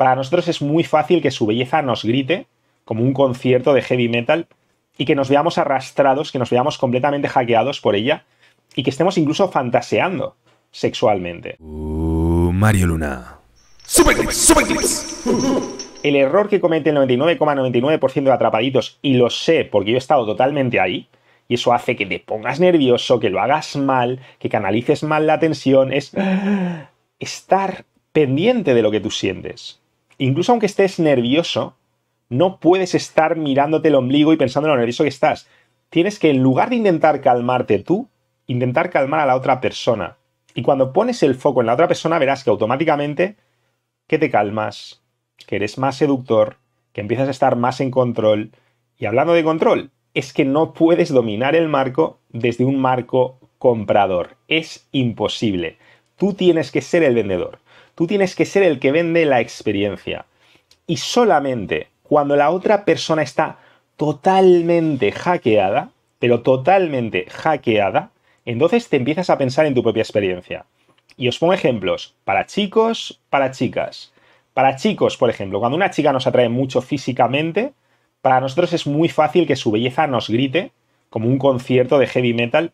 Para nosotros es muy fácil que su belleza nos grite, como un concierto de heavy metal, y que nos veamos arrastrados, que nos veamos completamente hackeados por ella, y que estemos incluso fantaseando sexualmente. Uh, Mario Luna. El error que comete el 99,99% de atrapaditos, y lo sé porque yo he estado totalmente ahí, y eso hace que te pongas nervioso, que lo hagas mal, que canalices mal la tensión, es estar pendiente de lo que tú sientes incluso aunque estés nervioso, no puedes estar mirándote el ombligo y pensando en lo nervioso que estás. Tienes que, en lugar de intentar calmarte tú, intentar calmar a la otra persona. Y cuando pones el foco en la otra persona, verás que automáticamente que te calmas, que eres más seductor, que empiezas a estar más en control. Y hablando de control, es que no puedes dominar el marco desde un marco comprador. Es imposible. Tú tienes que ser el vendedor. Tú tienes que ser el que vende la experiencia. Y solamente cuando la otra persona está totalmente hackeada, pero totalmente hackeada, entonces te empiezas a pensar en tu propia experiencia. Y os pongo ejemplos para chicos, para chicas. Para chicos, por ejemplo, cuando una chica nos atrae mucho físicamente, para nosotros es muy fácil que su belleza nos grite, como un concierto de heavy metal,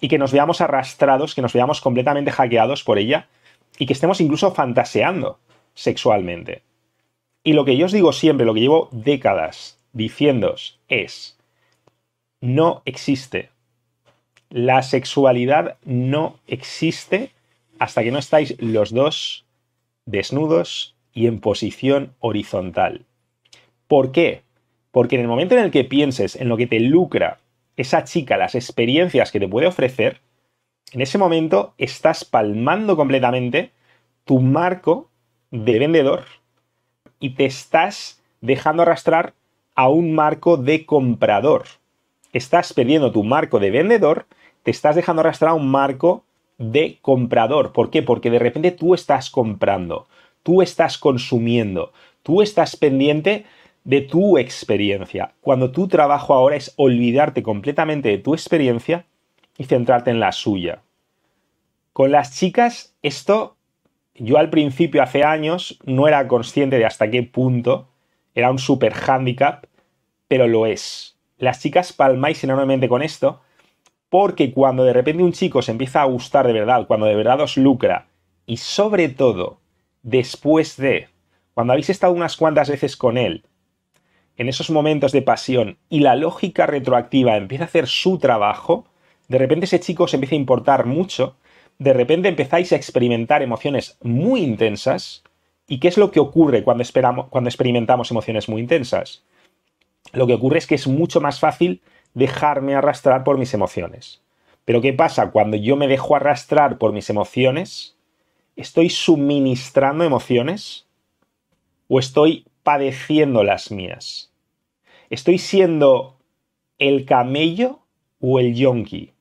y que nos veamos arrastrados, que nos veamos completamente hackeados por ella y que estemos incluso fantaseando sexualmente. Y lo que yo os digo siempre, lo que llevo décadas diciéndoos es, no existe. La sexualidad no existe hasta que no estáis los dos desnudos y en posición horizontal. ¿Por qué? Porque en el momento en el que pienses en lo que te lucra esa chica, las experiencias que te puede ofrecer, en ese momento estás palmando completamente tu marco de vendedor y te estás dejando arrastrar a un marco de comprador. Estás perdiendo tu marco de vendedor, te estás dejando arrastrar a un marco de comprador. ¿Por qué? Porque de repente tú estás comprando, tú estás consumiendo, tú estás pendiente de tu experiencia. Cuando tu trabajo ahora es olvidarte completamente de tu experiencia y centrarte en la suya. Con las chicas, esto yo al principio, hace años, no era consciente de hasta qué punto era un super hándicap, pero lo es. Las chicas palmáis enormemente con esto, porque cuando de repente un chico se empieza a gustar de verdad, cuando de verdad os lucra, y sobre todo después de, cuando habéis estado unas cuantas veces con él, en esos momentos de pasión y la lógica retroactiva empieza a hacer su trabajo, de repente ese chico se empieza a importar mucho, de repente empezáis a experimentar emociones muy intensas. ¿Y qué es lo que ocurre cuando, esperamos, cuando experimentamos emociones muy intensas? Lo que ocurre es que es mucho más fácil dejarme arrastrar por mis emociones. Pero ¿qué pasa? Cuando yo me dejo arrastrar por mis emociones, ¿estoy suministrando emociones? ¿O estoy padeciendo las mías? ¿Estoy siendo el camello o el yonki?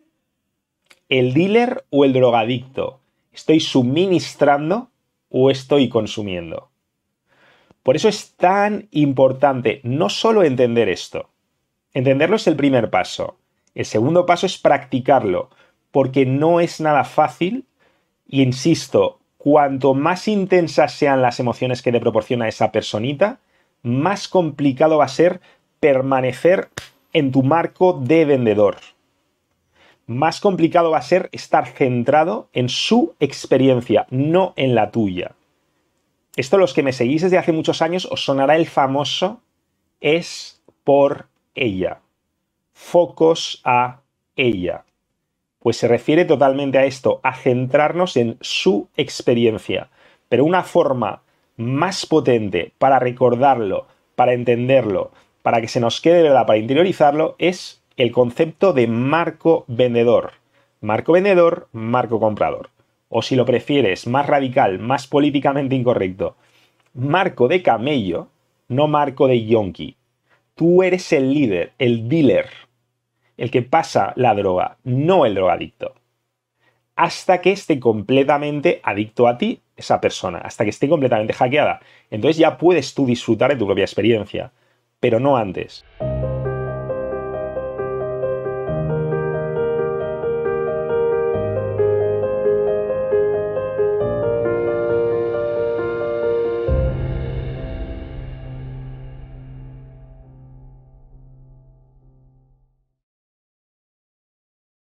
¿El dealer o el drogadicto? ¿Estoy suministrando o estoy consumiendo? Por eso es tan importante no solo entender esto. Entenderlo es el primer paso. El segundo paso es practicarlo, porque no es nada fácil. Y insisto, cuanto más intensas sean las emociones que le proporciona esa personita, más complicado va a ser permanecer en tu marco de vendedor. Más complicado va a ser estar centrado en su experiencia, no en la tuya. Esto los que me seguís desde hace muchos años os sonará el famoso es por ella. Focos a ella pues se refiere totalmente a esto, a centrarnos en su experiencia. Pero una forma más potente para recordarlo, para entenderlo, para que se nos quede verdad, para interiorizarlo, es el concepto de marco vendedor. Marco vendedor, marco comprador. O si lo prefieres, más radical, más políticamente incorrecto, marco de camello, no marco de yonki. Tú eres el líder, el dealer, el que pasa la droga, no el drogadicto. Hasta que esté completamente adicto a ti esa persona, hasta que esté completamente hackeada. Entonces ya puedes tú disfrutar de tu propia experiencia, pero no antes.